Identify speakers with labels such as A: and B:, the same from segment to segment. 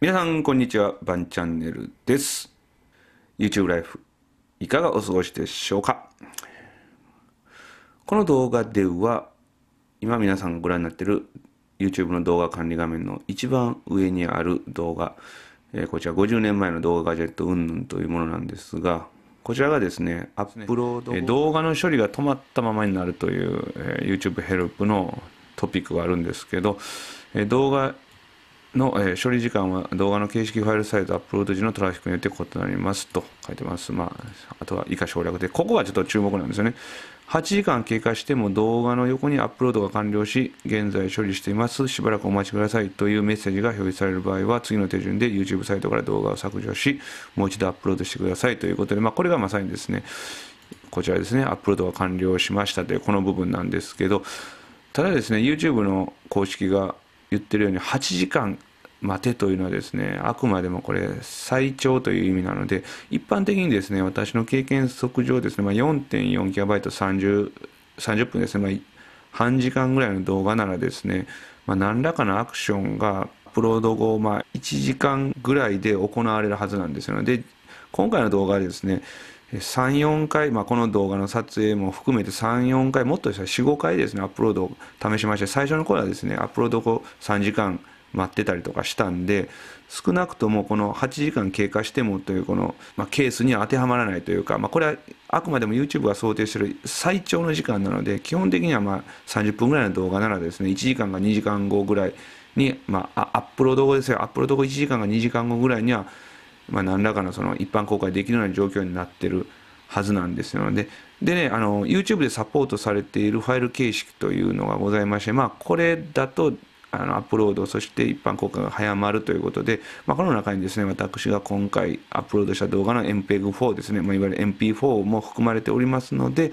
A: 皆さん、こんにちは。バンチャンネルです。YouTube ライフ、いかがお過ごしでしょうかこの動画では、今皆さんご覧になっている YouTube の動画管理画面の一番上にある動画、えー、こちら50年前の動画ガジェット云々というものなんですが、こちらがですね、アップロード、動画の処理が止まったままになるという、えー、YouTube ヘルプのトピックがあるんですけど、えー、動画の、えー、処理時間は動画の形式ファイルサイズアップロード時のトラフィックによって異なりますと書いてます。まあ、あとは以下省略で、ここがちょっと注目なんですよね。8時間経過しても動画の横にアップロードが完了し、現在処理しています。しばらくお待ちくださいというメッセージが表示される場合は、次の手順で YouTube サイトから動画を削除し、もう一度アップロードしてくださいということで、まあ、これがまさにですね、こちらですね、アップロードが完了しましたというこの部分なんですけど、ただですね、YouTube の公式が言ってるように8時間待てというのはですね、あくまでもこれ、最長という意味なので、一般的にですね、私の経験則上ですね、まあ、4.4GB30、30分ですね、まあ、半時間ぐらいの動画ならですね、まあ、何らかのアクションがアップロード後、まあ、1時間ぐらいで行われるはずなんですよ、ね。で、今回の動画はですね、3、4回、まあ、この動画の撮影も含めて3、4回、もっとしたら4、5回ですね、アップロードを試しまして、最初の頃はですね、アップロード後3時間、待ってたりとかしたんで少なくともこの8時間経過してもというこの、まあ、ケースには当てはまらないというか、まあ、これはあくまでも YouTube が想定している最長の時間なので基本的にはまあ30分ぐらいの動画ならですね1時間が2時間後ぐらいに、まあ、アップロード後ですよアップロード後1時間が2時間後ぐらいには、まあ、何らかのその一般公開できるような状況になってるはずなんですよででねあの YouTube でサポートされているファイル形式というのがございましてまあこれだとあのアップロードそして一般公開が早まるということで、まあ、この中にですね私が今回アップロードした動画の MPEG4 ですね、まあ、いわゆる MP4 も含まれておりますので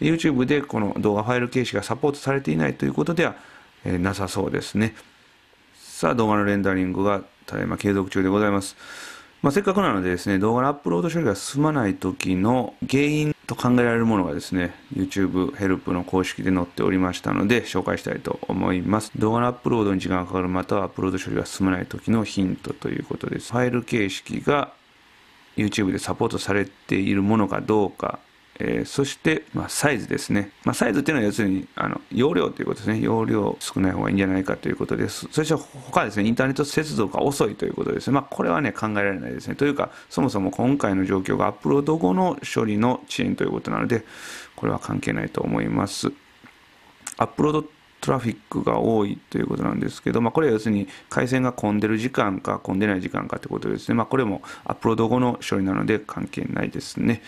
A: YouTube でこの動画ファイル形式がサポートされていないということでは、えー、なさそうですねさあ動画のレンダリングがただいま継続中でございます、まあ、せっかくなのでですね動画のアップロード処理が進まない時の原因と考えられるものがですね、YouTube ヘルプの公式で載っておりましたので、紹介したいと思います。動画のアップロードに時間がかかる、またはアップロード処理が進まない時のヒントということです。ファイル形式が YouTube でサポートされているものかどうかえー、そして、まあ、サイズですね、まあ、サイズっていうのは要するにあの容量ということですね容量少ない方がいいんじゃないかということですそして他ですねインターネット接続が遅いということですね、まあ、これはね考えられないですねというかそもそも今回の状況がアップロード後の処理の遅延ということなのでこれは関係ないと思いますアップロードトラフィックが多いということなんですけど、まあ、これは要するに回線が混んでる時間か混んでない時間かということですね、まあ、これもアップロード後の処理なので関係ないですね。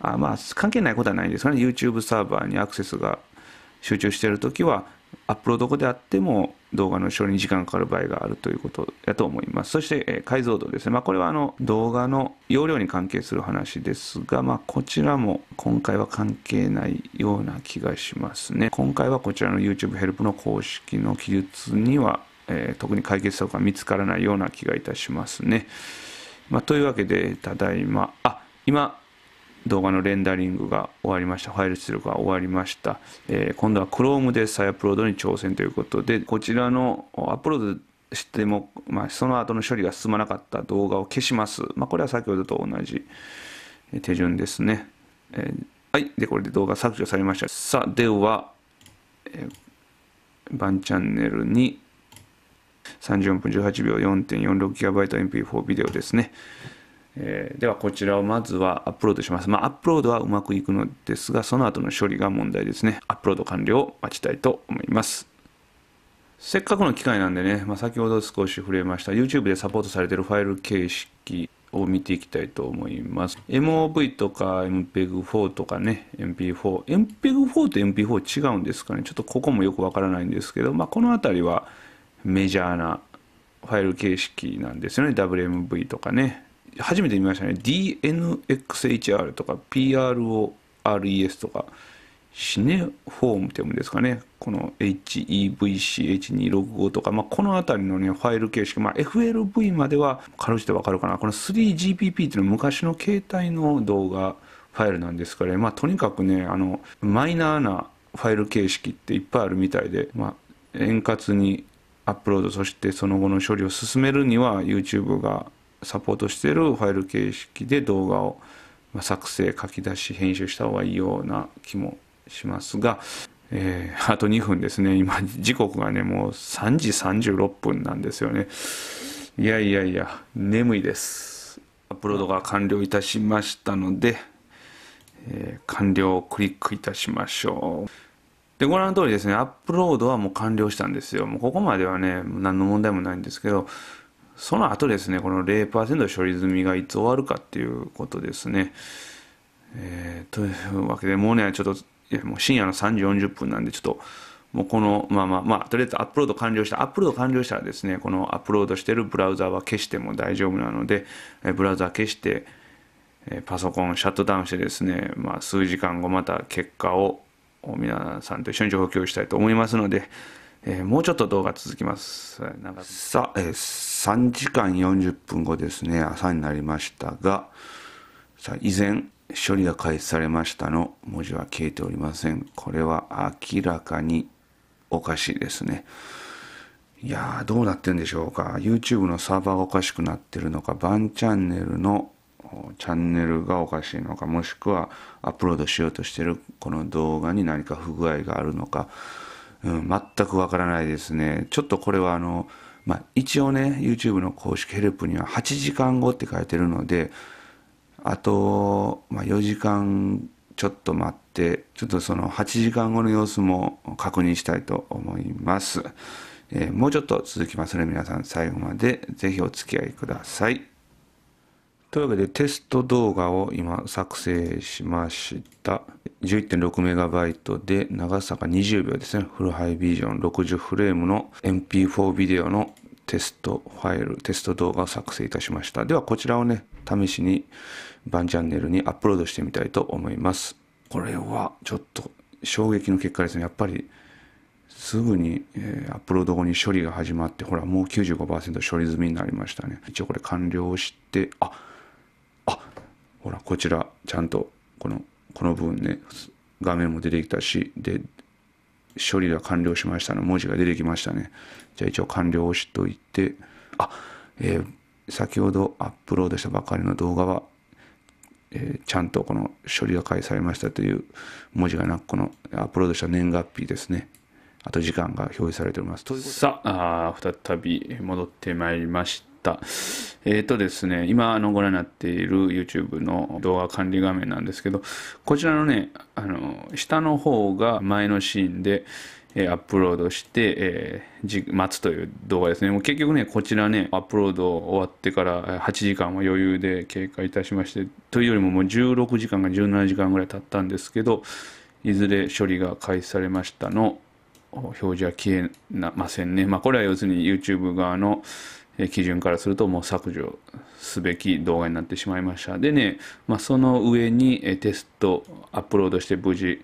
A: あまあ関係ないことはないんですがね YouTube サーバーにアクセスが集中している時はアップロード後であっても動画の処理に時間がかかる場合があるということだと思います。そして、え解像度ですね。まあ、これはあの動画の容量に関係する話ですが、まあ、こちらも今回は関係ないような気がしますね。今回はこちらの YouTube ヘルプの公式の記述には、えー、特に解決策が見つからないような気がいたしますね。まあ、というわけで、ただいま、あ、今、動画のレンダリングが終わりました。ファイル出力が終わりました。えー、今度は Chrome で再アップロードに挑戦ということで、こちらのアップロードしても、まあ、その後の処理が進まなかった動画を消します。まあ、これは先ほどと同じ手順ですね。えー、はい。で、これで動画削除されました。さあ、では、えー、バンチャンネルに34分18秒 4.46GB MP4 ビデオですね。えー、ではこちらをまずはアップロードします。まあ、アップロードはうまくいくのですが、その後の処理が問題ですね。アップロード完了を待ちたいと思います。せっかくの機会なんでね、まあ、先ほど少し触れました YouTube でサポートされているファイル形式を見ていきたいと思います。MOV とか MPEG4 とかね、MP4。MPEG4 と MP4 違うんですかね。ちょっとここもよくわからないんですけど、まあ、この辺りはメジャーなファイル形式なんですよね。WMV とかね。初めて見ましたね DNXHR とか PRORES とかシネフォームって読むんですかねこの HEVCH265 とか、まあ、この辺りの、ね、ファイル形式、まあ、FLV までは軽くてわかるかなこの 3GPP っていうのは昔の携帯の動画ファイルなんですから、ね、まあ、とにかくねあのマイナーなファイル形式っていっぱいあるみたいで、まあ、円滑にアップロードそしてその後の処理を進めるには YouTube がサポートしているファイル形式で動画を作成、書き出し、編集した方がいいような気もしますが、えー、あと2分ですね。今、時刻がね、もう3時36分なんですよね。いやいやいや、眠いです。アップロードが完了いたしましたので、えー、完了をクリックいたしましょう。で、ご覧の通りですね、アップロードはもう完了したんですよ。もうここまではね、何の問題もないんですけど、その後ですね、この0%処理済みがいつ終わるかっていうことですね。えー、というわけで、もうね、ちょっと、もう深夜の3時40分なんで、ちょっと、もうこの、まあまあまあ、とりあえずアップロード完了した、アップロード完了したらですね、このアップロードしてるブラウザは消しても大丈夫なので、えブラウザ消して、えパソコンシャットダウンしてですね、まあ、数時間後また結果を皆さんと一緒に情報共有したいと思いますので、えー、もうちょっと動画続きますさあ、えー、3時間40分後ですね朝になりましたがさあ以前、処理が開始されましたの文字は消えておりませんこれは明らかにおかしいですねいやーどうなってんでしょうか YouTube のサーバーがおかしくなってるのかバンチャンネルのチャンネルがおかしいのかもしくはアップロードしようとしてるこの動画に何か不具合があるのかうん、全くわからないですね。ちょっとこれはあの、まあ、一応ね、YouTube の公式ヘルプには8時間後って書いてるので、あと、まあ、4時間ちょっと待って、ちょっとその8時間後の様子も確認したいと思います。えー、もうちょっと続きますの、ね、で皆さん最後までぜひお付き合いください。というわけでテスト動画を今作成しました。1 1 6イトで長さが20秒ですね。フルハイビジョン60フレームの MP4 ビデオのテストファイル、テスト動画を作成いたしました。ではこちらをね、試しにバンチャンネルにアップロードしてみたいと思います。これはちょっと衝撃の結果ですね。やっぱりすぐに、えー、アップロード後に処理が始まって、ほらもう95%処理済みになりましたね。一応これ完了して、あほら、こちら、ちゃんと、この、この部分ね、画面も出てきたし、で、処理が完了しましたの文字が出てきましたね。じゃあ一応完了を押しといて、あ、えー、先ほどアップロードしたばかりの動画は、えー、ちゃんとこの処理が返されましたという文字がなく、このアップロードした年月日ですね。あと時間が表示されております。さあ、再び戻ってまいりました。。えっ、ー、とですね、今あのご覧になっている YouTube の動画管理画面なんですけど、こちらのね、あの、下の方が前のシーンで、えアップロードして、えー、待つという動画ですね。もう結局ね、こちらね、アップロード終わってから8時間は余裕で経過いたしまして、というよりももう16時間か17時間ぐらい経ったんですけど、いずれ処理が開始されましたの表示は消えませんね。まあ、これは要するに YouTube 側の基準からするともう削除すべき動画になってしまいました。でね、まあ、その上にテストアップロードして無事、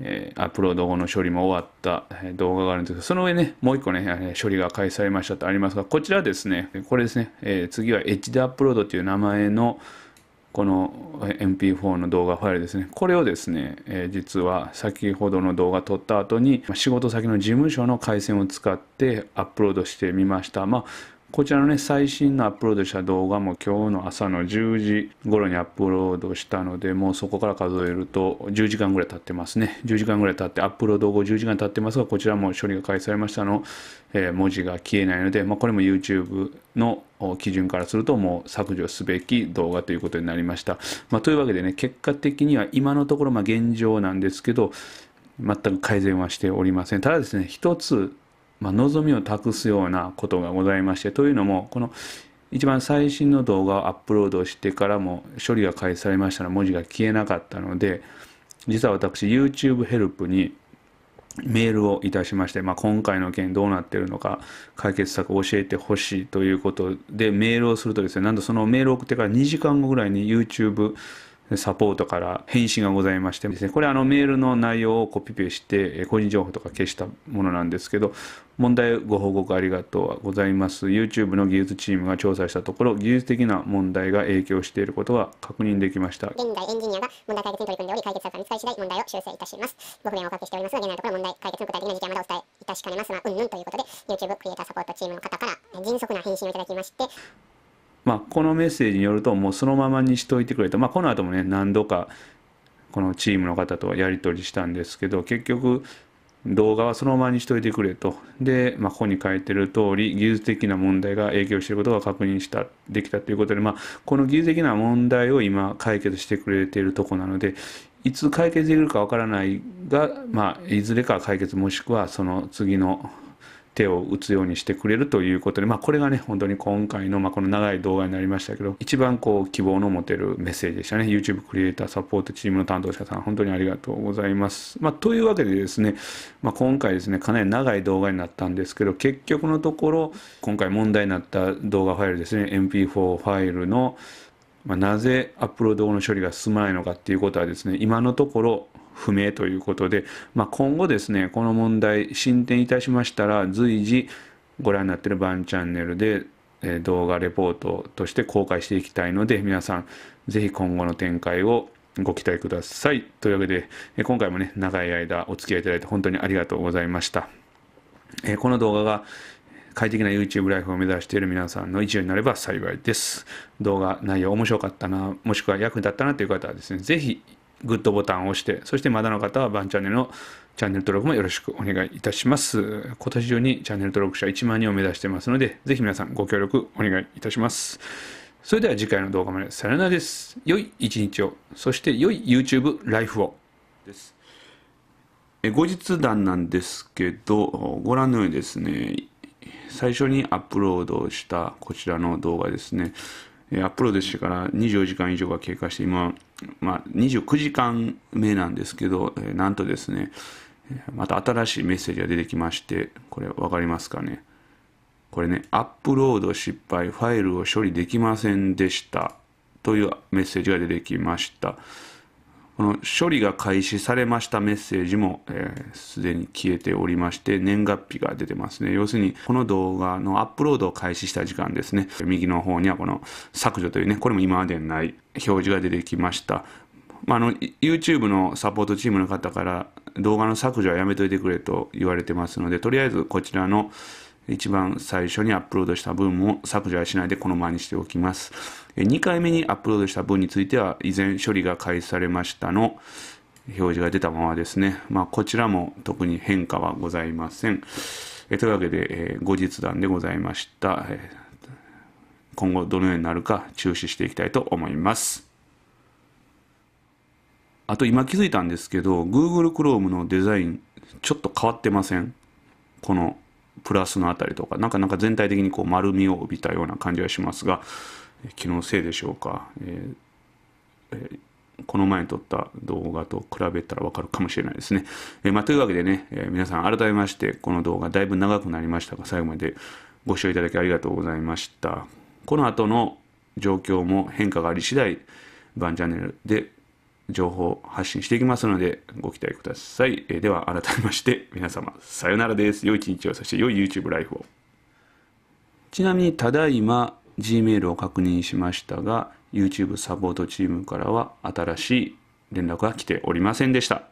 A: えアップロード後の処理も終わった動画があるんですけど、その上ね、もう一個ね、処理が開始されましたとありますが、こちらですね、これですね、え次はエッジでアップロードという名前のこの MP4 の動画ファイルですね。これをですね、え実は先ほどの動画撮った後に、仕事先の事務所の回線を使ってアップロードしてみました。まあこちらのね、最新のアップロードした動画も今日の朝の10時頃にアップロードしたので、もうそこから数えると10時間ぐらい経ってますね。10時間ぐらい経って、アップロード後10時間経ってますが、こちらも処理が開始されましたの、えー、文字が消えないので、まあ、これも YouTube の基準からするともう削除すべき動画ということになりました。まあ、というわけでね、結果的には今のところま現状なんですけど、全く改善はしておりません。ただですね、一つまあ、望みを託すようなことがございましてというのもこの一番最新の動画をアップロードしてからも処理が開始されましたら文字が消えなかったので実は私 YouTube ヘルプにメールをいたしまして、まあ、今回の件どうなってるのか解決策を教えてほしいということでメールをするとですねなんとそのメールを送ってから2時間後ぐらいに YouTube サポートから返信がございましてですね、これあのメールの内容をコピペして、個人情報とか消したものなんですけど、問題ご報告ありがとうございます。YouTube の技術チームが調査したところ、技術的な問題が影響していることが確認できました。現在エンジニアが問題解決に取り組んでおり、解決策が見つかり次第問題を修正いたします。ご不便をおかけしておりますが、現在のところ問題解決の具体的な事はまでお伝えいたしかねますが、うんうんということで、YouTube クリエイターサポートチームの方から迅速な返信をいただきまして、まあ、このメッセージによるともうそのままにしといてくれと、まあ、この後もね何度かこのチームの方とやり取りしたんですけど結局動画はそのままにしといてくれとで、まあ、ここに書いてる通り技術的な問題が影響していることが確認したできたということで、まあ、この技術的な問題を今解決してくれているとこなのでいつ解決できるかわからないが、まあ、いずれか解決もしくはその次の手を打つようにしてくれるということで、まあ、これがね本当に今回の、まあ、この長い動画になりましたけど一番こう希望の持てるメッセージでしたね YouTube クリエイターサポートチームの担当者さん本当にありがとうございます、まあ、というわけでですね、まあ、今回ですねかなり長い動画になったんですけど結局のところ今回問題になった動画ファイルですね MP4 ファイルのまあ、なぜアップロード後の処理が進まないのかっていうことはですね今のところ不明ということで、まあ、今後ですねこの問題進展いたしましたら随時ご覧になってるバンチャンネルで動画レポートとして公開していきたいので皆さん是非今後の展開をご期待ください。というわけで今回もね長い間お付き合いいただいて本当にありがとうございました。この動画が快適な YouTube ライフを目指している皆さんの一助になれば幸いです。動画内容面白かったな、もしくは役に立ったなという方はですね、是非グッドボタンを押して、そしてまだの方はバンチャンネルのチャンネル登録もよろしくお願いいたします。今年中にチャンネル登録者1万人を目指してますので、ぜひ皆さんご協力お願いいたします。それでは次回の動画までさよならです。良い一日を、そして良い YouTube ライフを。です。後日談なんですけど、ご覧のようにですね、最初にアップロードしたこちらの動画ですね、えアップロードしてから24時間以上が経過して、今、まあ、29時間目なんですけど、えなんとですね、また新しいメッセージが出てきまして、これ分かりますかね。これね、アップロード失敗、ファイルを処理できませんでしたというメッセージが出てきました。この処理が開始されましたメッセージもすで、ー、に消えておりまして年月日が出てますね要するにこの動画のアップロードを開始した時間ですね右の方にはこの削除というねこれも今までにない表示が出てきましたまああの YouTube のサポートチームの方から動画の削除はやめといてくれと言われてますのでとりあえずこちらの一番最初にアップロードした分も削除はしないでこのままにしておきます。2回目にアップロードした分については依然処理が開始されましたの表示が出たままですね、まあ、こちらも特に変化はございません。えというわけで、え後日談でございました、え今後どのようになるか注視していきたいと思います。あと今気づいたんですけど、Google Chrome のデザイン、ちょっと変わってません。このプラスのあたりとか、なかなか全体的にこう丸みを帯びたような感じがしますが、気のせいでしょうか、えー、この前に撮った動画と比べたらわかるかもしれないですね。えー、まあ、というわけでね、え皆さん改めましてこの動画だいぶ長くなりましたが最後までご視聴いただきありがとうございました。この後の状況も変化があり次第バンチャンネルで情報発信していきますのでご期待ください。えー、では改めまして皆様さよならです。良い一日をそして良い YouTube ライフを。ちなみにただいま Gmail を確認しましたが、YouTube サポートチームからは新しい連絡が来ておりませんでした。